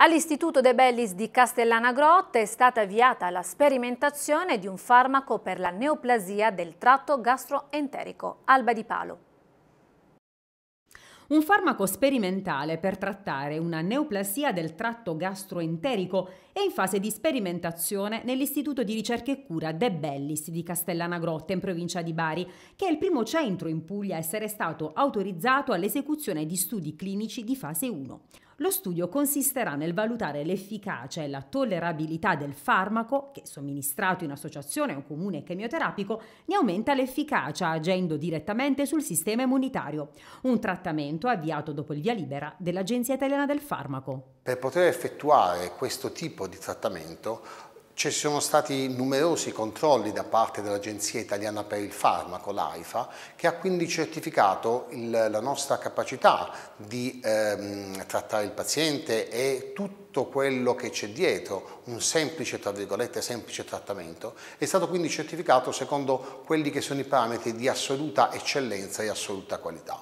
All'Istituto De Bellis di Castellana Grotte è stata avviata la sperimentazione di un farmaco per la neoplasia del tratto gastroenterico, Alba di Palo. Un farmaco sperimentale per trattare una neoplasia del tratto gastroenterico è in fase di sperimentazione nell'Istituto di Ricerca e Cura De Bellis di Castellana Grotte in provincia di Bari, che è il primo centro in Puglia a essere stato autorizzato all'esecuzione di studi clinici di fase 1. Lo studio consisterà nel valutare l'efficacia e la tollerabilità del farmaco che, somministrato in associazione a un comune chemioterapico, ne aumenta l'efficacia agendo direttamente sul sistema immunitario, un trattamento avviato dopo il via libera dell'Agenzia Italiana del Farmaco. Per poter effettuare questo tipo di trattamento ci sono stati numerosi controlli da parte dell'Agenzia Italiana per il Farmaco, l'AIFA, che ha quindi certificato il, la nostra capacità di ehm, trattare il paziente e tutto quello che c'è dietro, un semplice, tra virgolette, semplice trattamento, è stato quindi certificato secondo quelli che sono i parametri di assoluta eccellenza e assoluta qualità.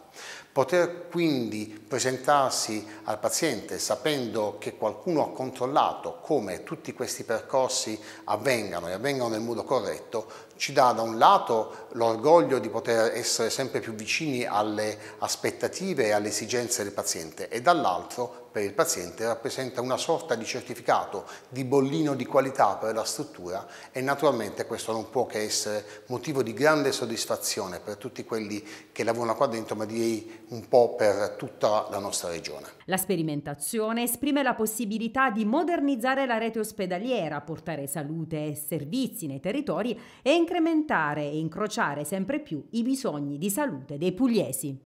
Poter quindi presentarsi al paziente sapendo che qualcuno ha controllato come tutti questi percorsi avvengano e avvengano nel modo corretto, ci dà da un lato l'orgoglio di poter essere sempre più vicini alle aspettative e alle esigenze del paziente e dall'altro per il paziente rappresenta una sorta di certificato, di bollino di qualità per la struttura e naturalmente questo non può che essere motivo di grande soddisfazione per tutti quelli che lavorano qua dentro ma direi un po' per tutta la nostra regione. La sperimentazione esprime la possibilità di modernizzare la rete ospedaliera, portare salute e servizi nei territori e incrementare e incrociare sempre più i bisogni di salute dei pugliesi.